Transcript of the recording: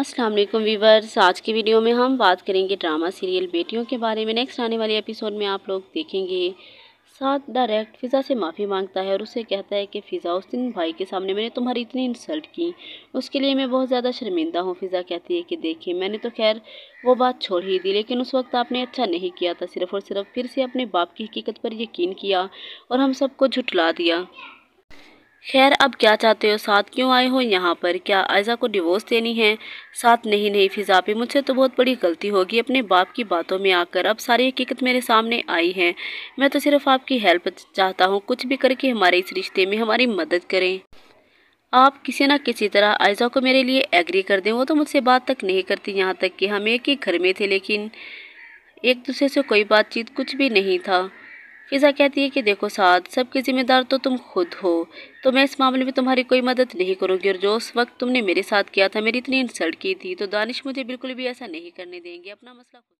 अस्सलाम वालेकुम वीवर्स आज की वीडियो में हम बात करेंगे ड्रामा सीरियल बेटियों के बारे में नेक्स्ट आने वाले एपिसोड में आप लोग देखेंगे साथ डायरेक्ट फ़िज़ा से माफ़ी मांगता है और उसे कहता है कि फ़िज़ा उस दिन भाई के सामने मैंने तुम्हारी इतनी इंसल्ट की उसके लिए मैं बहुत ज़्यादा शर्मिंदा हूँ फ़िज़ा कहती है कि देखिए मैंने तो खैर वो बात छोड़ ही दी लेकिन उस वक्त आपने अच्छा नहीं किया था सिर्फ़ और सिर्फ फिर से अपने बाप की हकीकत पर यकीन किया और हम सबको झुटला दिया खैर अब क्या चाहते हो साथ क्यों आए हो यहाँ पर क्या आयजा को डिवोर्स देनी है साथ नहीं नहीं फिजा पे मुझसे तो बहुत बड़ी गलती होगी अपने बाप की बातों में आकर अब सारी हकीकत मेरे सामने आई है मैं तो सिर्फ आपकी हेल्प चाहता हूँ कुछ भी करके हमारे इस रिश्ते में हमारी मदद करें आप किसी ना किसी तरह आयजा को मेरे लिए एग्री कर दें वो तो मुझसे बात तक नहीं करती यहाँ तक कि हम एक ही घर में थे लेकिन एक दूसरे से कोई बातचीत कुछ भी नहीं था फिज़ा कहती है कि देखो साथ सबके ज़िम्मेदार तो तुम खुद हो तो मैं इस मामले में तुम्हारी कोई मदद नहीं करूँगी और जो उस वक्त तुमने मेरे साथ किया था मेरी इतनी इंसल्ट की थी तो दानिश मुझे बिल्कुल भी ऐसा नहीं करने देंगे अपना मसला